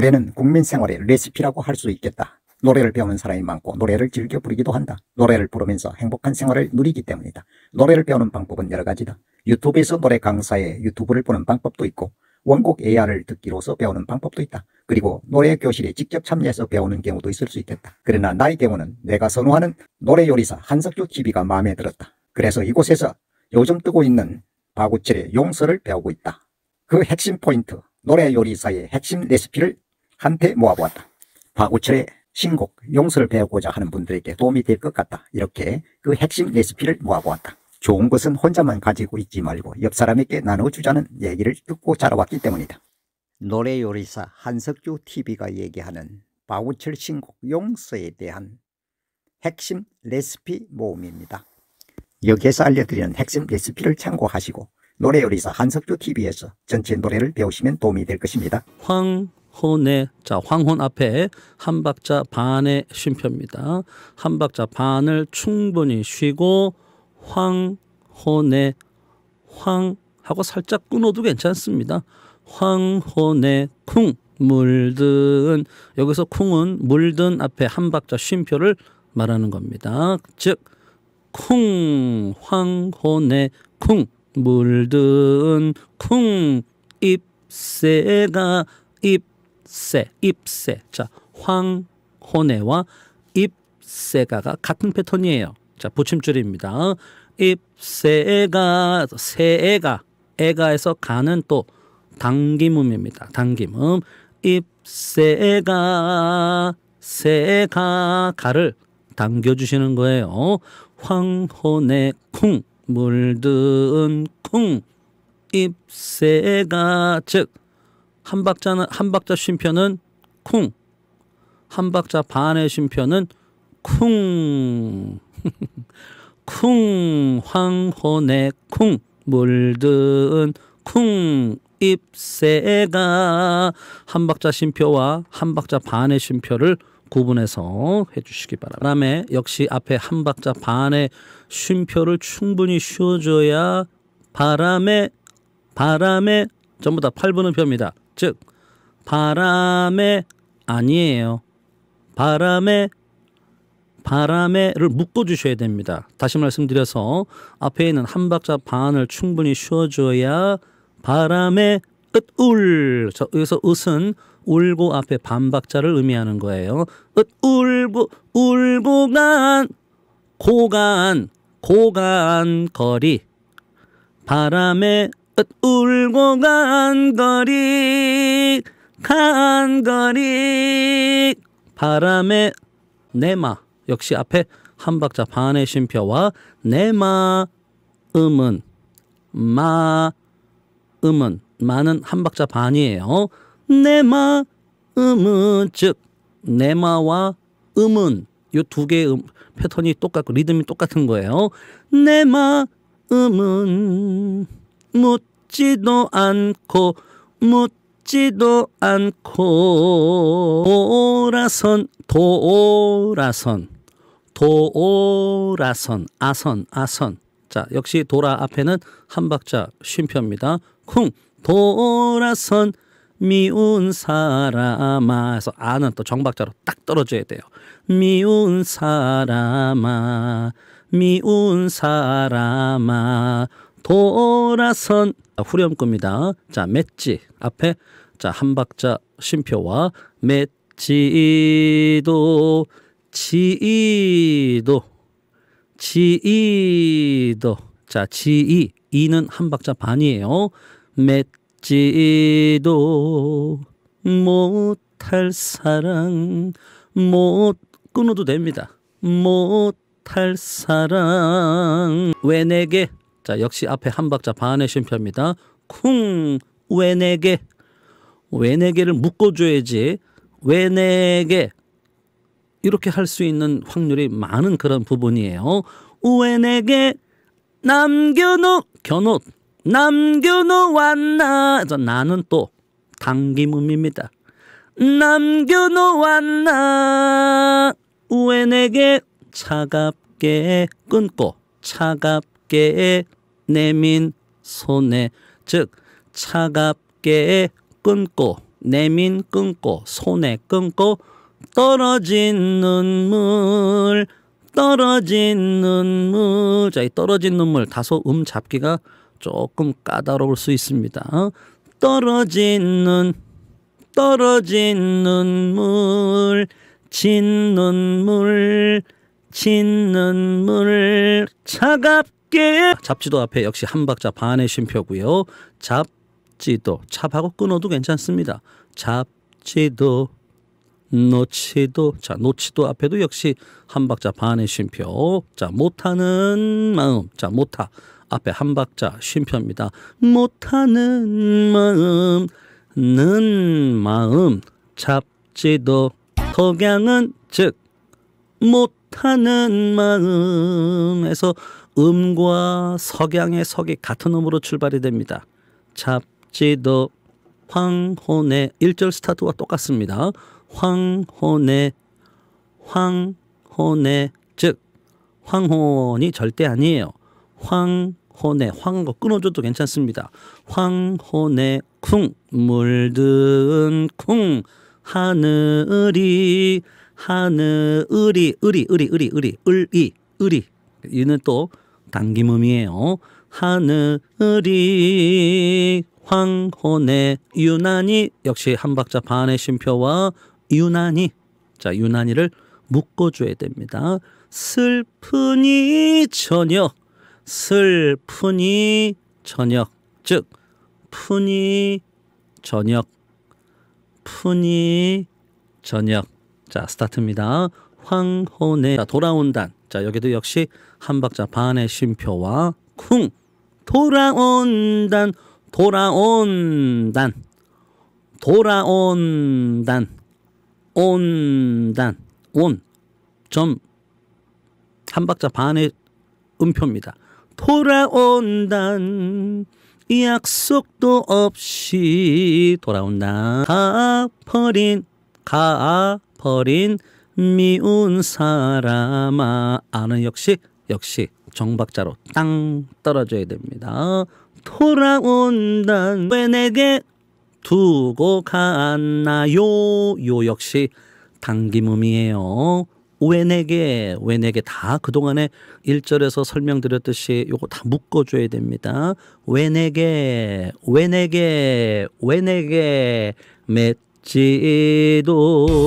노래는 국민 생활의 레시피라고 할 수 있겠다. 노래를 배우는 사람이 많고 노래를 즐겨 부르기도 한다. 노래를 부르면서 행복한 생활을 누리기 때문이다. 노래를 배우는 방법은 여러 가지다. 유튜브에서 노래 강사의 유튜브를 보는 방법도 있고 원곡 AR을 듣기로서 배우는 방법도 있다. 그리고 노래 교실에 직접 참여해서 배우는 경우도 있을 수 있겠다. 그러나 나의 경우는 내가 선호하는 노래 요리사 한석규 TV가 마음에 들었다. 그래서 이곳에서 요즘 뜨고 있는 바구칠의 용서를 배우고 있다. 그 핵심 포인트, 노래 요리사의 핵심 레시피를 한테 모아보았다. 박우철의 신곡 용서를 배우고자 하는 분들에게 도움이 될 것 같다. 이렇게 그 핵심 레시피를 모아보았다. 좋은 것은 혼자만 가지고 있지 말고 옆 사람에게 나눠주자는 얘기를 듣고 자라왔기 때문이다. 노래 요리사 한석규 TV가 얘기하는 바우철 신곡 용서에 대한 핵심 레시피 모음입니다. 여기에서 알려드리는 핵심 레시피를 참고하시고 노래 요리사 한석규 TV에서 전체 노래를 배우시면 도움이 될 것입니다. 황 혼의 자 황혼 앞에 한 박자 반의 쉼표입니다. 한 박자 반을 충분히 쉬고 황혼의 황 하고 살짝 끊어도 괜찮습니다. 황혼의 쿵 물든 여기서 쿵은 물든 앞에 한 박자 쉼표를 말하는 겁니다. 즉 쿵, 황혼의 쿵, 물든 쿵, 입새가입 입새, 입새. 자, 황혼해와 입새가가 같은 패턴이에요. 자, 붙임줄입니다. 입새가, 새가, 애가에서 가는 또 당김음입니다. 당김음. 입새가, 새가, 가를 당겨주시는 거예요. 황혼의 쿵, 물든 쿵, 입새가, 즉, 한 박자는 한 박자 쉼표는 쿵. 한 박자 반의 쉼표는 쿵. 쿵 황혼의 네, 쿵 물든 쿵 잎새가 한 박자 쉼표와 한 박자 반의 쉼표를 구분해서 해주시기 바랍니다. 그다음에 역시 앞에 한 박자 반의 쉼표를 충분히 쉬어줘야 바람에 바람에 전부 다 8분음표입니다. 즉 바람에 아니에요. 바람에 바람에를 묶어 주셔야 됩니다. 다시 말씀드려서 앞에 있는 한 박자 반을 충분히 쉬어 줘야 바람에 끝울저 여기서 읳은 울고 앞에 반박자를 의미하는 거예요. 읳 울보 울보간 고간 고간 거리 바람에 울고 간 거리 간 거리 바람에 내마 역시 앞에 한 박자 반의 쉼표와 내마 음은 마 음은 마는 한 박자 반이에요. 내마 음은 즉 내마와 음은 이 두 개의 음, 패턴이 똑같고 리듬이 똑같은 거예요. 내마 음은 묻지도 않고 묻지도 않고 오라선 도라선 도라선 아선 아선 자 역시 도라 앞에는 한 박자 쉼표입니다 쿵 도라선 미운 사람아 해서 아는 또 정박자로 딱 떨어져야 돼요 미운 사람아 미운 사람아 돌아선 아, 후렴구입니다. 자 맷지 앞에 자 한 박자 쉼표와 맷지도 지도 지도 자 지이 이는 한 박자 반이에요. 맺지도 못할 사랑 못 끊어도 됩니다. 못할 사랑 왜 내게 자, 역시 앞에 한 박자 반의 쉼표입니다. 쿵, 외내게. 외내게를 묶어줘야지. 외내게. 이렇게 할 수 있는 확률이 많은 그런 부분이에요. 우엔게 남겨놓, 겨놓, 남겨놓았나. 그 나는 또 당기음입니다. 남겨놓았나. 우엔게 차갑게 끊고 차갑게 차갑게 내민 손에 즉 차갑게 끊고 내민 끊고 손에 끊고 떨어진 눈물 떨어진 눈물 자 이 떨어진 눈물 다소 음 잡기가 조금 까다로울 수 있습니다 떨어지는 떨어진 눈물 진 눈물 진 눈물 차갑 함께 잡지도 앞에 역시 한 박자 반의 쉼표고요. 잡지도 잡하고 끊어도 괜찮습니다. 잡지도 노치도 자 노치도 앞에도 역시 한 박자 반의 쉼표 자 못하는 마음 자 못하 앞에 한 박자 쉼표입니다 못하는 마음 는 마음 잡지도 독양은 즉 못하는 마음에서 음과 석양의 석이 같은 음으로 출발이 됩니다. 잡지더 황혼의 1절 스타트와 똑같습니다. 황혼의 황혼의 즉 황혼이 절대 아니에요. 황혼의 황거 끊어줘도 괜찮습니다. 황혼의 쿵 물든 쿵 하늘이 하늘이 으리 으리 으리 으리 을이 으리 이는 또 당김음이에요. 하늘이 황혼에 유난히 역시 한 박자 반의 쉼표와 유난히 자 유난히를 묶어줘야 됩니다. 슬프니 저녁 슬프니 저녁 즉 푸니 저녁 푸니 저녁 자 스타트입니다. 황혼에 자, 돌아온단 자 여기도 역시 한 박자 반의 쉼표와 쿵 돌아온단 돌아온단 돌아온단 온단 온 점 한 박자 반의 음표입니다. 돌아온단 약속도 없이 돌아온다 가버린 가버린 미운 사람아 아는 역시 역시 정박자로 땅 떨어져야 됩니다. 돌아온단 왜 내게 두고 갔나요? 요 역시 당김음이에요. 왜 내게 왜 내게 다 그동안에 일절에서 설명드렸듯이 요거 다 묶어줘야 됩니다. 왜 내게 왜 내게 왜 내게 맺지도